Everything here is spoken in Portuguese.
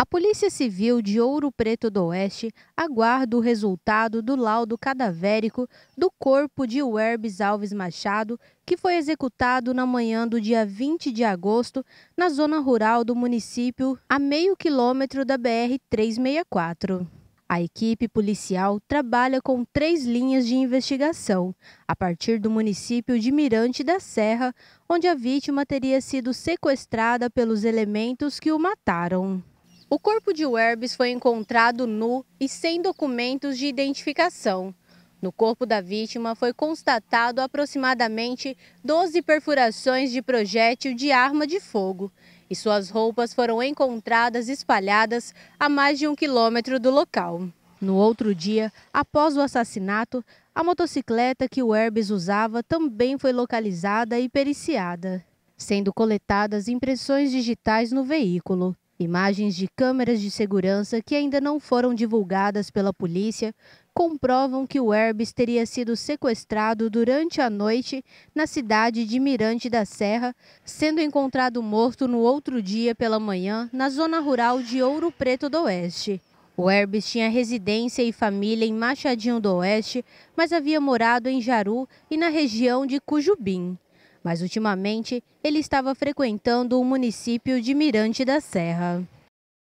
A Polícia Civil de Ouro Preto do Oeste aguarda o resultado do laudo cadavérico do corpo de Werbes Alves Machado, que foi executado na manhã do dia 20 de agosto na zona rural do município, a meio quilômetro da BR-364. A equipe policial trabalha com três linhas de investigação, a partir do município de Mirante da Serra, onde a vítima teria sido sequestrada pelos elementos que o mataram. O corpo de Werbes foi encontrado nu e sem documentos de identificação. No corpo da vítima foi constatado aproximadamente 12 perfurações de projétil de arma de fogo e suas roupas foram encontradas espalhadas a mais de um quilômetro do local. No outro dia, após o assassinato, a motocicleta que o Herbes usava também foi localizada e periciada, sendo coletadas impressões digitais no veículo. Imagens de câmeras de segurança que ainda não foram divulgadas pela polícia comprovam que o Herbes teria sido sequestrado durante a noite na cidade de Mirante da Serra, sendo encontrado morto no outro dia pela manhã na zona rural de Ouro Preto do Oeste. O Herbes tinha residência e família em Machadinho do Oeste, mas havia morado em Jaru e na região de Cujubim mas ultimamente ele estava frequentando o município de Mirante da Serra.